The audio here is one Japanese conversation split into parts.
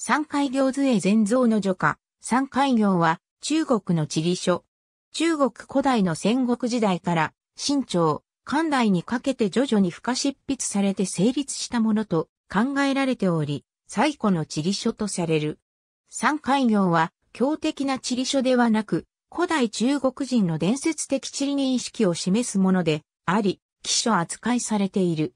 三海行図絵全蔵の除下、三海行は中国の地理書。中国古代の戦国時代から、清朝、漢代にかけて徐々に付加執筆されて成立したものと考えられており、最古の地理書とされる。三海行は、強敵な地理書ではなく、古代中国人の伝説的地理認識を示すもので、あり、記書扱いされている。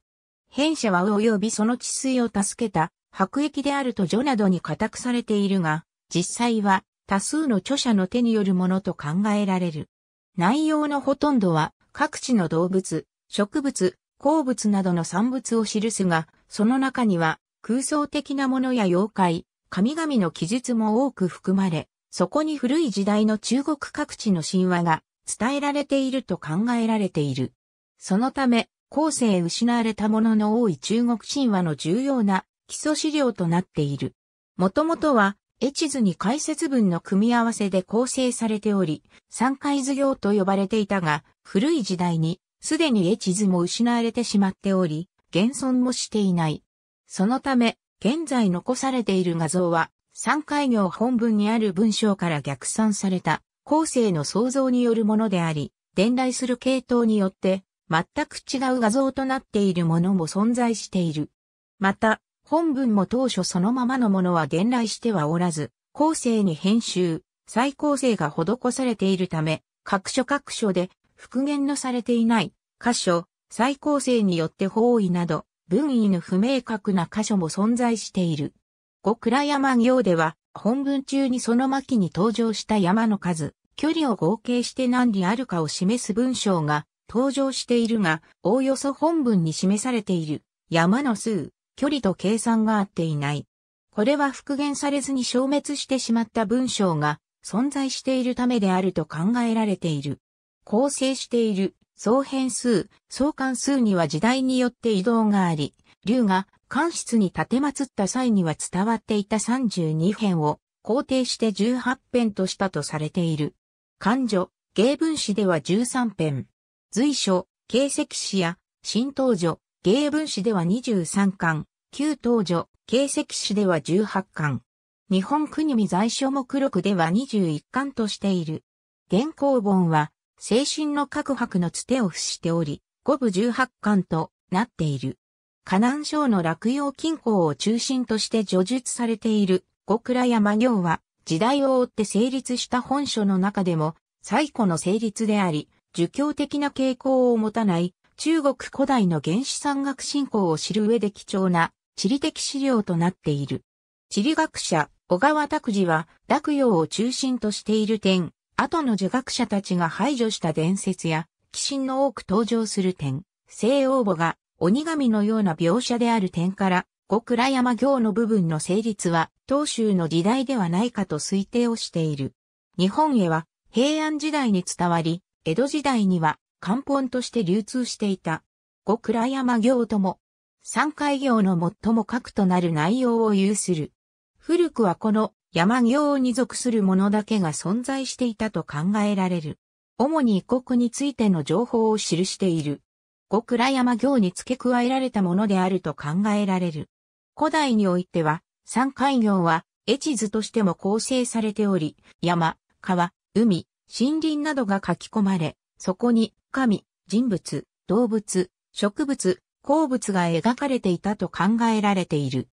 弊者は及びその治水を助けた白液であると序などに固くされているが、実際は多数の著者の手によるものと考えられる。内容のほとんどは各地の動物、植物、鉱物などの産物を記すが、その中には空想的なものや妖怪、神々の記述も多く含まれ、そこに古い時代の中国各地の神話が伝えられていると考えられている。そのため、後世失われたものの多い中国神話の重要な基礎資料となっている。もともとは、絵図に解説文の組み合わせで構成されており、三回図行と呼ばれていたが、古い時代に、すでに絵図も失われてしまっており、現存もしていない。そのため、現在残されている画像は、三回行本文にある文章から逆算された、後世の創造によるものであり、伝来する系統によって、全く違う画像となっているものも存在している。また、本文も当初そのままのものは伝来してはおらず、後世に編集、再構成が施されているため、各所各所で復元のされていない箇所、再構成によって方位など、文意の不明確な箇所も存在している。五倉山行では、本文中にその巻に登場した山の数、距離を合計して何里あるかを示す文章が登場しているが、おおよそ本文に示されている山の数、距離と計算が合っていない。これは復元されずに消滅してしまった文章が存在しているためであると考えられている。構成している総変数、相関数には時代によって移動があり、竜が関室に立てまつった際には伝わっていた32編を肯定して18編としたとされている。漢女、芸文史では13編。随所、形跡史や、新登場、芸文史では23巻、旧東女、形跡史では18巻。日本国見在所目録では21巻としている。原稿本は、精神の各白のつてを付しており、五部18巻となっている。河南省の落葉近郊を中心として叙述されている五倉山行は、時代を追って成立した本書の中でも、最古の成立であり、儒教的な傾向を持たない中国古代の原始山岳信仰を知る上で貴重な地理的資料となっている。地理学者、小川拓司は、洛陽を中心としている点、後の儒学者たちが排除した伝説や、鬼神の多く登場する点、西王母が鬼神のような描写である点から、五倉山行の部分の成立は、当州の時代ではないかと推定をしている。日本へは、平安時代に伝わり、江戸時代には、漢本として流通していた。五倉山行とも、三海行の最も核となる内容を有する。古くはこの山行に属するものだけが存在していたと考えられる。主に異国についての情報を記している。五倉山行に付け加えられたものであると考えられる。古代においては、三海行は、越図としても構成されており、山、川、海、森林などが書き込まれ、そこに神、人物、動物、植物、鉱物が描かれていたと考えられている。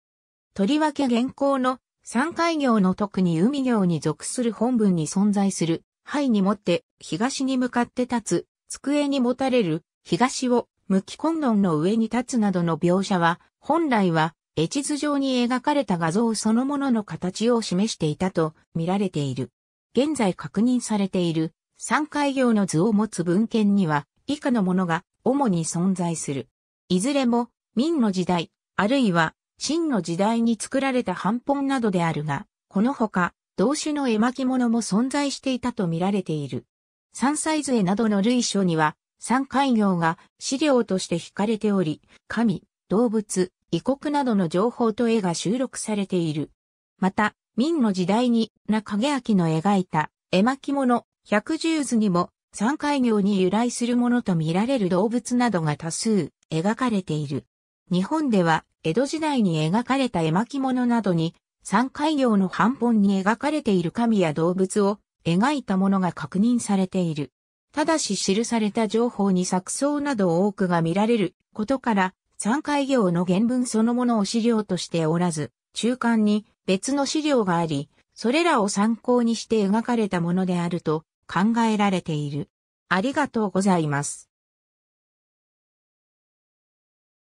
とりわけ現行の三海行の特に海行に属する本文に存在する、灰に持って東に向かって立つ、机に持たれる、東を無機混論の上に立つなどの描写は、本来は絵地図上に描かれた画像そのものの形を示していたと見られている。現在確認されている三海行の図を持つ文献には、以下のものが主に存在する。いずれも、明の時代、あるいは、清の時代に作られた版本などであるが、このほか、同種の絵巻物も存在していたと見られている。三歳図絵などの類書には、三海行が資料として引かれており、神、動物、異国などの情報と絵が収録されている。また、明の時代に、中影明の描いた絵巻物、百獣図にも三海行に由来するものと見られる動物などが多数描かれている。日本では江戸時代に描かれた絵巻物などに三海行の半本に描かれている神や動物を描いたものが確認されている。ただし記された情報に錯綜など多くが見られることから三海行の原文そのものを資料としておらず、中間に別の資料があり、それらを参考にして描かれたものであると考えられている。ありがとうございます。